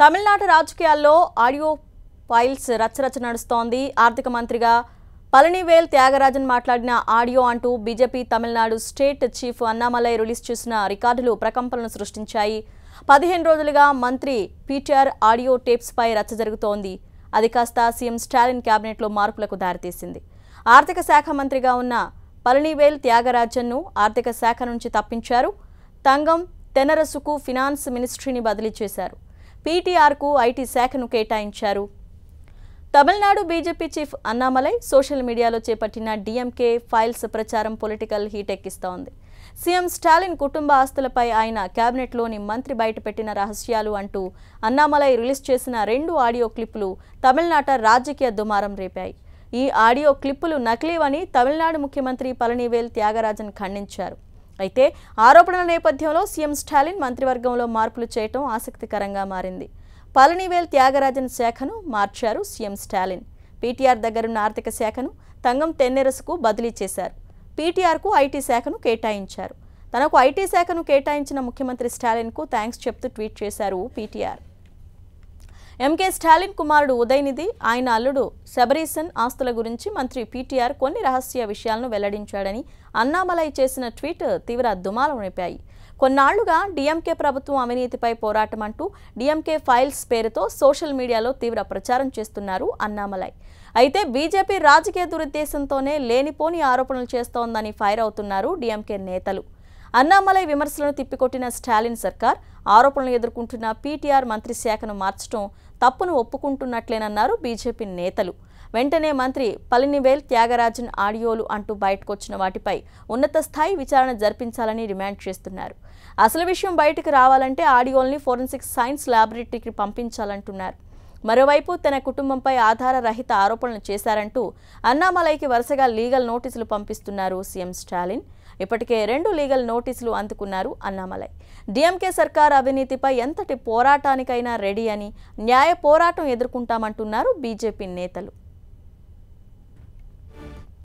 తమిళనాడు రాజకీయాల్లో audio files రచ్చరచ్చ నడుస్తోంది ఆర్థిక మంత్రిగా పళనివేల్ త్యాగరాజన్ మాట్లాడిన ఆడియో అంటూ BJP Tamil Nadu state chief Annamalai release చేసిన రికార్డులు ప్రకంపనలు సృష్టించాయి పదిహేను రోజులుగా మంత్రి పీటీఆర్ ఆడియో టేప్స్పై రచ్చ జరుగుతోంది అది కాస్త సీఎం స్టాలిన్ క్యాబినెట్లో మార్పులకు దారితీసింది ఆర్థిక శాఖ మంత్రిగా ఉన్న పళనివేల్ త్యాగరాజన్ను ఆర్థిక శాఖ నుంచి తప్పించారు తంగం తెనరసుకు ఫినాన్స్ మినిస్ట్రీని బదిలీ చేశారు పీటీఆర్కు ఐటీ శాఖను కేటాయించారు Tamil Nadu BJP chief Annamalai social మీడియాలో చేపట్టిన డీఎంకే ఫైల్స్ ప్రచారం పొలిటికల్ హీట్ ఎక్కిస్తోంది సీఎం స్టాలిన్ కుటుంబ ఆస్తులపై ఆయన కేబినెట్లోని మంత్రి బయటపెట్టిన రహస్యాలు అంటూ అన్నామలై రిలీజ్ చేసిన రెండు ఆడియో క్లిప్పులు తమిళనాట రాజకీయ దుమారం రేపాయి ఈ ఆడియో క్లిప్పులు నకిలీవని తమిళనాడు ముఖ్యమంత్రి పళనివేల్ త్యాగరాజన్ ఖండించారు అయితే ఆరోపణల నేపథ్యంలో సీఎం స్టాలిన్ మంత్రివర్గంలో మార్పులు చేయటం ఆసక్తికరంగా మారింది పళనివేల్ త్యాగరాజన్ శాఖను మార్చారు సీఎం స్టాలిన్ పీటీఆర్ దగ్గరున్న ఆర్థిక శాఖను తంగం తెన్నెరసుకు బదిలీ చేశారు పీటీఆర్కు ఐటీ శాఖను కేటాయించారు తనకు ఐటీ శాఖను కేటాయించిన ముఖ్యమంత్రి స్టాలిన్కు థ్యాంక్స్ చెప్తూ ట్వీట్ చేశారు పీటీఆర్ ఎంకే స్టాలిన్ కుమారుడు ఉదయనిధి ఆయన అల్లుడు శబరీసన్ ఆస్తుల గురించి మంత్రి పీటీఆర్ కొన్ని రహస్య విషయాలను వెల్లడించాడని అన్నామలై చేసిన ట్వీట్ తీవ్ర దుమారం రేపాయి కొన్నాళ్లుగా డిఎంకే ప్రభుత్వం అవినీతిపై పోరాటం అంటూ డిఎంకే ఫైల్స్ పేరుతో సోషల్ మీడియాలో తీవ్ర ప్రచారం చేస్తున్నారు అన్నామలై అయితే బీజేపీ రాజకీయ దురుద్దేశంతోనే లేనిపోని ఆరోపణలు చేస్తోందని ఫైర్ అవుతున్నారు డిఎంకే నేతలు అన్నామలై విమర్శలను తిప్పికొట్టిన స్టాలిన్ సర్కార్ ఆరోపణలు ఎదుర్కొంటున్న పీటీఆర్ మంత్రి శాఖను మార్చడం తప్పును ఒప్పుకుంటున్నట్లేనన్నారు బీజేపీ నేతలు వెంటనే మంత్రి పలినివేల్ త్యాగరాజన్ ఆడియోలు అంటూ బయటకొచ్చిన వాటిపై ఉన్నత స్థాయి విచారణ జరిపించాలని డిమాండ్ చేస్తున్నారు అసలు విషయం బయటకు రావాలంటే ఆడియోల్ని ఫోరెన్సిక్ సైన్స్ లాబొరేటరీకి పంపించాలంటున్నారు మరోవైపు తన కుటుంబంపై ఆధార రహిత ఆరోపణలు చేశారంటూ అన్నామలైకి వరుసగా లీగల్ నోటీసులు పంపిస్తున్నారు సీఎం స్టాలిన్ ఇప్పటికే రెండు లీగల్ నోటీసులు అందుకున్నారు అన్నామలై డిఎంకే సర్కార్ అవినీతిపై ఎంతటి పోరాటానికైనా రెడీ అని న్యాయ పోరాటం ఎదుర్కొంటామంటున్నారు బీజేపీ నేతలు